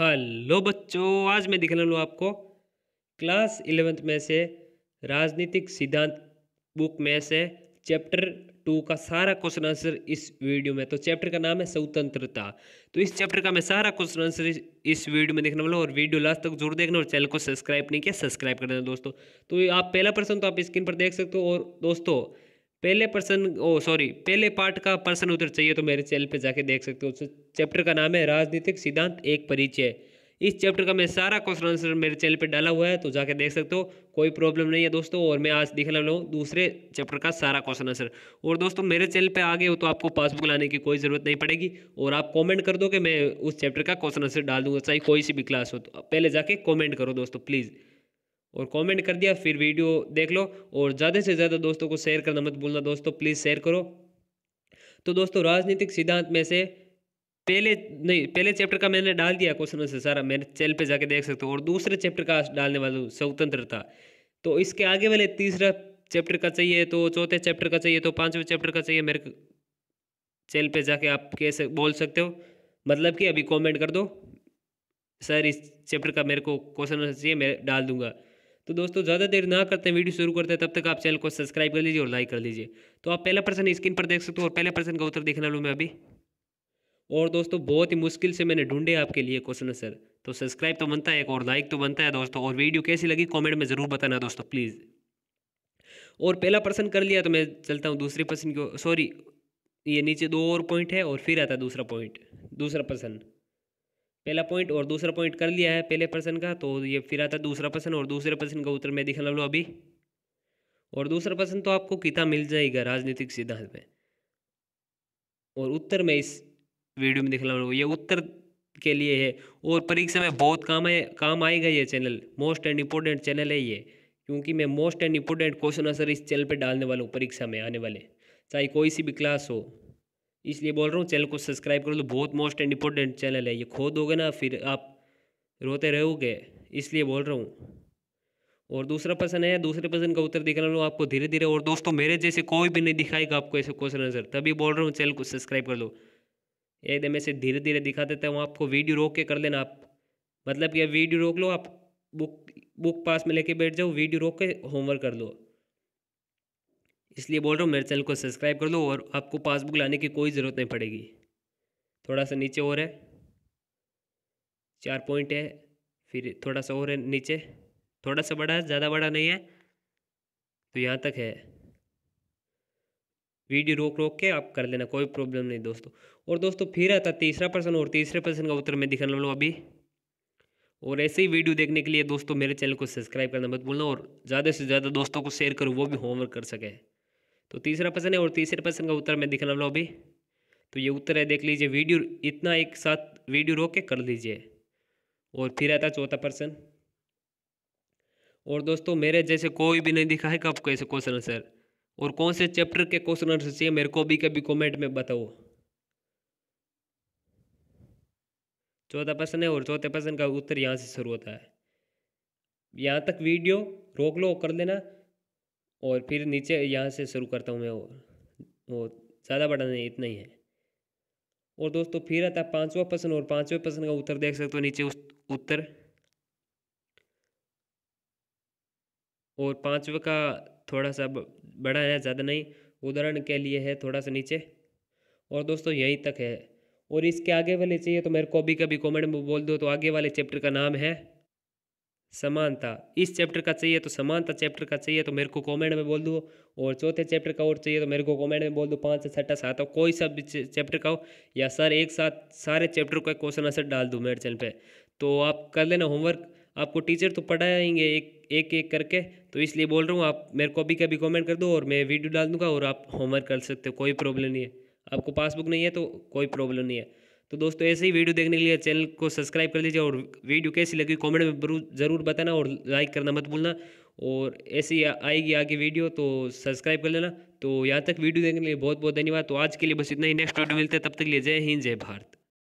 hello बच्चों आज मैं दिखा लूँ आपको क्लास इलेवेंथ में से राजनीतिक सिद्धांत बुक में से चैप्टर टू का सारा क्वेश्चन आंसर इस वीडियो में तो चैप्टर का नाम है स्वतंत्रता तो इस चैप्टर का मैं सारा क्वेश्चन आंसर इस वीडियो में देखने वाला हूँ और वीडियो लास्ट तक जरूर देखना और चैनल को सब्सक्राइब नहीं किया सब्सक्राइब कर देना दोस्तों तो आप पहला प्रश्न तो आप स्क्रीन पर देख सकते हो और दोस्तों पहले प्रश्न ओ सॉरी पहले पार्ट का पर्सन उत्तर चाहिए तो मेरे चैनल पे जाके देख सकते हो चैप्टर का नाम है राजनीतिक सिद्धांत एक परिचय इस चैप्टर का मैं सारा क्वेश्चन आंसर मेरे चैनल पे डाला हुआ है तो जाके देख सकते हो कोई प्रॉब्लम नहीं है दोस्तों और मैं आज दिखने वाला हूँ दूसरे चैप्टर का सारा क्वेश्चन आंसर और दोस्तों मेरे चैनल पे आ गए हो तो आपको पासबुक लाने की कोई ज़रूरत नहीं पड़ेगी और आप कमेंट कर दो कि मैं उस चैप्टर का क्वेश्चन आंसर डाल दूंगा चाहे कोई सी भी क्लास हो तो पहले जाके कॉमेंट करो दोस्तों प्लीज़ और कमेंट कर दिया फिर वीडियो देख लो और ज़्यादा से ज़्यादा दोस्तों को शेयर करना मत भूलना दोस्तों प्लीज़ शेयर करो तो दोस्तों राजनीतिक सिद्धांत में से पहले नहीं पहले चैप्टर का मैंने डाल दिया क्वेश्चन से सारा मैंने चैनल पे जाके देख सकते हो और दूसरे चैप्टर का डालने वाला हूँ स्वतंत्रता तो इसके आगे वाले तीसरा चैप्टर का चाहिए तो चौथे चैप्टर का चाहिए तो पाँचवें चैप्टर का चाहिए मेरे चैनल पर जाके आप कैसे बोल सकते हो मतलब कि अभी कमेंट कर दो सर इस चैप्टर का मेरे को क्वेश्चन चाहिए मैं डाल दूंगा तो दोस्तों ज़्यादा देर ना करते हैं वीडियो शुरू करते हैं तब तक आप चैनल को सब्सक्राइब कर लीजिए और लाइक कर लीजिए तो आप पहला पर्सन स्क्रीन पर देख सकते हो और पहले पर्सन का उत्तर देखना लूँ मैं अभी और दोस्तों बहुत ही मुश्किल से मैंने ढूंढे आपके लिए क्वेश्चन सर तो सब्सक्राइब तो बनता है और लाइक तो बनता है दोस्तों और वीडियो कैसी लगी कॉमेंट में ज़रूर बताना दोस्तों प्लीज़ और पहला पर्सन कर लिया तो मैं चलता हूँ दूसरे पर्सन को सॉरी ये नीचे दो और पॉइंट है और फिर आता है दूसरा पॉइंट दूसरा पर्सन पहला पॉइंट और दूसरा पॉइंट कर लिया है पहले पर्सन का तो ये फिर आता दूसरा पर्सन और दूसरे पर्सन का उत्तर मैं दिखा लो अभी और दूसरा पर्सन तो आपको किताब मिल जाएगा राजनीतिक सिद्धांत में और उत्तर मैं इस वीडियो में दिखा लो ये उत्तर के लिए है और परीक्षा में बहुत काम है काम आएगा ये channel most and important channel है ये क्योंकि मैं most and important question answer इस चैनल पर डालने वाला हूँ परीक्षा में आने वाले चाहे कोई सी भी क्लास हो इसलिए बोल रहा हूँ चैनल को सब्सक्राइब कर लो तो बहुत मोस्ट एंड इम्पोर्टेंट चैनल है ये खो दोगे ना फिर आप रोते रहोगे इसलिए बोल रहा हूँ और दूसरा पर्सन है दूसरे पर्सन का उत्तर दिखा रहा आपको धीरे धीरे और दोस्तों मेरे जैसे कोई भी नहीं दिखाएगा आपको ऐसे क्वेश्चन आंसर तभी बोल रहा हूँ चैनल को सब्सक्राइब कर लो एकदम ऐसे धीरे धीरे दिखा देता हूँ आपको वीडियो रोक के कर लेना आप मतलब कि वीडियो रोक लो आप बुक बुक पास में लेके बैठ जाओ वीडियो रोक के होमवर्क कर लो इसलिए बोल रहा हूँ मेरे चैनल को सब्सक्राइब कर लो और आपको पासबुक लाने की कोई ज़रूरत नहीं पड़ेगी थोड़ा सा नीचे और है चार पॉइंट है फिर थोड़ा सा और है नीचे थोड़ा सा बड़ा है ज़्यादा बड़ा नहीं है तो यहाँ तक है वीडियो रोक रोक के आप कर लेना कोई प्रॉब्लम नहीं दोस्तों और दोस्तों फिर आता तीसरा पर्सन और तीसरे पर्सन का उत्तर मैं दिखाने वाला हूँ अभी और ऐसे ही वीडियो देखने के लिए दोस्तों मेरे चैनल को सब्सक्राइब करना मत भूलना और ज़्यादा से ज़्यादा दोस्तों को शेयर करो वो भी होमवर्क कर सके तो तीसरा प्रश्न है और तीसरे प्रश्न का उत्तर मैं दिखने वाला अभी तो ये उत्तर है देख लीजिए वीडियो इतना एक साथ वीडियो रोक के कर लीजिए और फिर आता चौथा प्रश्न और दोस्तों मेरे जैसे कोई भी नहीं दिखा है कब कैसे क्वेश्चन आंसर और कौन से चैप्टर के क्वेश्चन आंसर चाहिए मेरे को भी कभी कमेंट में बताओ चौथा प्रश्न है और चौथे प्रश्न का उत्तर यहाँ से शुरू होता है यहाँ तक वीडियो रोक लो कर लेना और फिर नीचे यहाँ से शुरू करता हूँ मैं वो ज़्यादा बड़ा नहीं इतना ही है और दोस्तों फिर आता है पाँचवा प्रश्न और पाँचवें प्रश्न का उत्तर देख सकते हो नीचे उस उत्तर और पाँचवे का थोड़ा सा बड़ा है ज़्यादा नहीं उदाहरण के लिए है थोड़ा सा नीचे और दोस्तों यहीं तक है और इसके आगे वाले चाहिए तो मेरे को भी कभी कमेंट में बोल दो तो आगे वाले चैप्टर का नाम है समानता इस चैप्टर का चाहिए तो समानता चैप्टर का चाहिए तो मेरे को कमेंट में बोल दो और चौथे चैप्टर का और चाहिए तो मेरे को कमेंट में बोल दो पाँच से छठा सात हो कोई सा भी चैप्टर का हो या सर एक साथ सारे चैप्टर का क्वेश्चन आंसर डाल दूँ मेरे चैनल पे तो आप कर लेना होमवर्क आपको टीचर तो पढ़ाएंगे एक एक एक करके तो इसलिए बोल रहा हूँ आप मेरे को अभी कभी कमेंट कर दो और मैं वीडियो डाल दूंगा और आप होमवर्क कर सकते हो कोई प्रॉब्लम नहीं है आपको पासबुक नहीं है तो कोई प्रॉब्लम नहीं है तो दोस्तों ऐसे ही वीडियो देखने के लिए चैनल को सब्सक्राइब कर लीजिए और वीडियो कैसी लगी कमेंट में ज़रूर बताना और लाइक करना मत भूलना और ऐसे ही आएगी आगे वीडियो तो सब्सक्राइब कर लेना तो यहाँ तक वीडियो देखने के लिए बहुत बहुत धन्यवाद तो आज के लिए बस इतना ही नेक्स्ट वीडियो मिलते हैं तब तक के लिए जय हिंद जय भारत